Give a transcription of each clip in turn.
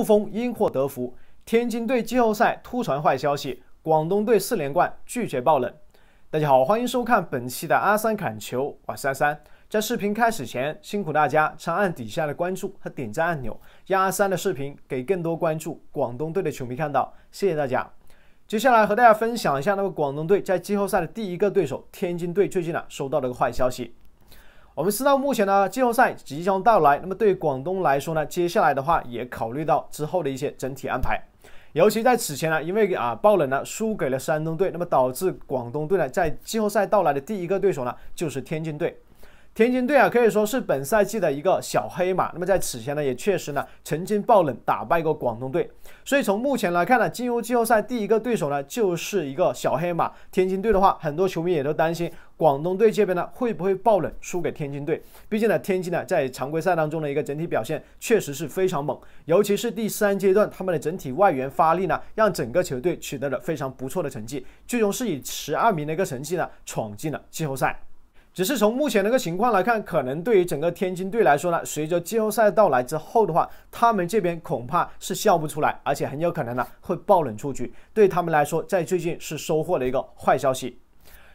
不封，因祸得福。天津队季后赛突传坏消息，广东队四连冠拒绝爆冷。大家好，欢迎收看本期的阿三砍球，我是阿三。在视频开始前，辛苦大家长按底下的关注和点赞按钮，让阿三的视频给更多关注广东队的球迷看到。谢谢大家。接下来和大家分享一下，那个广东队在季后赛的第一个对手天津队最近呢，收到了个坏消息。我们知道目前呢，季后赛即将到来，那么对广东来说呢，接下来的话也考虑到之后的一些整体安排，尤其在此前呢，因为啊爆冷呢输给了山东队，那么导致广东队呢在季后赛到来的第一个对手呢就是天津队。天津队啊，可以说是本赛季的一个小黑马。那么在此前呢，也确实呢曾经爆冷打败过广东队。所以从目前来看呢，进入季后赛第一个对手呢就是一个小黑马天津队的话，很多球迷也都担心广东队这边呢会不会爆冷输给天津队。毕竟呢，天津呢在常规赛当中的一个整体表现确实是非常猛，尤其是第三阶段他们的整体外援发力呢，让整个球队取得了非常不错的成绩，最终是以十二名的一个成绩呢闯进了季后赛。只是从目前那个情况来看，可能对于整个天津队来说呢，随着季后赛到来之后的话，他们这边恐怕是笑不出来，而且很有可能呢会爆冷出局，对他们来说，在最近是收获了一个坏消息。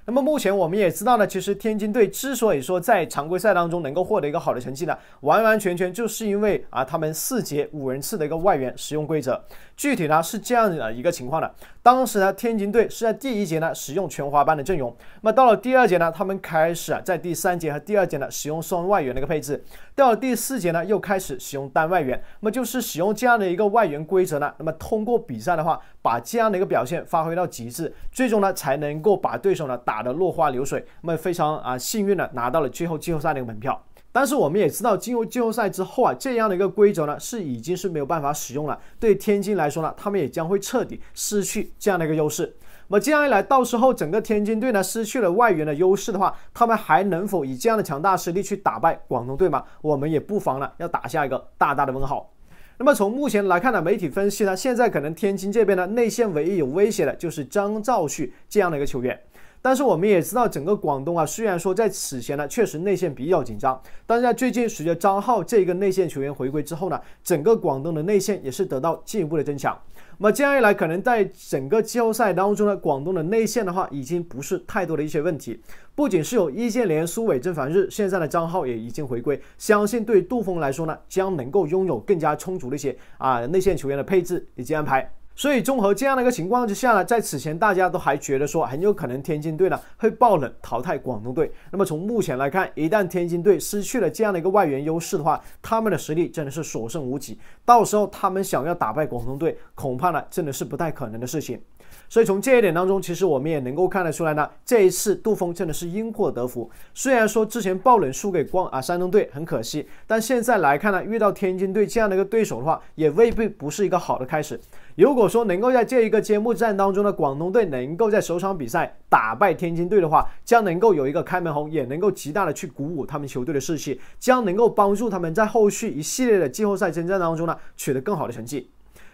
那么目前我们也知道呢，其实天津队之所以说在常规赛当中能够获得一个好的成绩呢，完完全全就是因为啊他们四节五人次的一个外援使用规则。具体呢是这样的一个情况的，当时呢天津队是在第一节呢使用全华班的阵容，那么到了第二节呢，他们开始啊在第三节和第二节呢使用双外援的一个配置，到了第四节呢又开始使用单外援，那么就是使用这样的一个外援规则呢，那么通过比赛的话，把这样的一个表现发挥到极致，最终呢才能够把对手呢打得落花流水，那么非常啊幸运的拿到了最后季后赛的一个门票。但是我们也知道，进入季后赛之后啊，这样的一个规则呢，是已经是没有办法使用了。对天津来说呢，他们也将会彻底失去这样的一个优势。那么这样一来，到时候整个天津队呢失去了外援的优势的话，他们还能否以这样的强大实力去打败广东队吗？我们也不妨呢，要打下一个大大的问号。那么从目前来看呢，媒体分析呢，现在可能天津这边呢内线唯一有威胁的就是张兆旭这样的一个球员。但是我们也知道，整个广东啊，虽然说在此前呢确实内线比较紧张，但是在最近随着张浩这个内线球员回归之后呢，整个广东的内线也是得到进一步的增强。那么这样一来，可能在整个季后赛当中呢，广东的内线的话，已经不是太多的一些问题。不仅是有易建联、苏伟、郑凡日，现在的张号也已经回归，相信对杜锋来说呢，将能够拥有更加充足的一些啊内线球员的配置以及安排。所以，综合这样的一个情况之下呢，在此前大家都还觉得说，很有可能天津队呢会爆冷淘汰广东队。那么从目前来看，一旦天津队失去了这样的一个外援优势的话，他们的实力真的是所剩无几。到时候他们想要打败广东队，恐怕呢真的是不太可能的事情。所以从这一点当中，其实我们也能够看得出来呢，这一次杜峰真的是因祸得福。虽然说之前爆冷输给光啊山东队很可惜，但现在来看呢，遇到天津队这样的一个对手的话，也未必不是一个好的开始。如果说能够在这一个揭幕战当中的广东队能够在首场比赛打败天津队的话，将能够有一个开门红，也能够极大的去鼓舞他们球队的士气，将能够帮助他们在后续一系列的季后赛征战当中呢取得更好的成绩。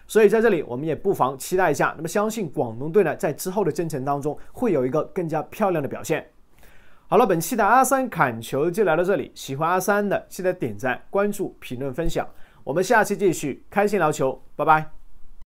所以在这里我们也不妨期待一下，那么相信广东队呢在之后的征程当中会有一个更加漂亮的表现。好了，本期的阿三砍球就来到这里，喜欢阿三的记得点赞、关注、评论、分享，我们下期继续开心聊球，拜拜。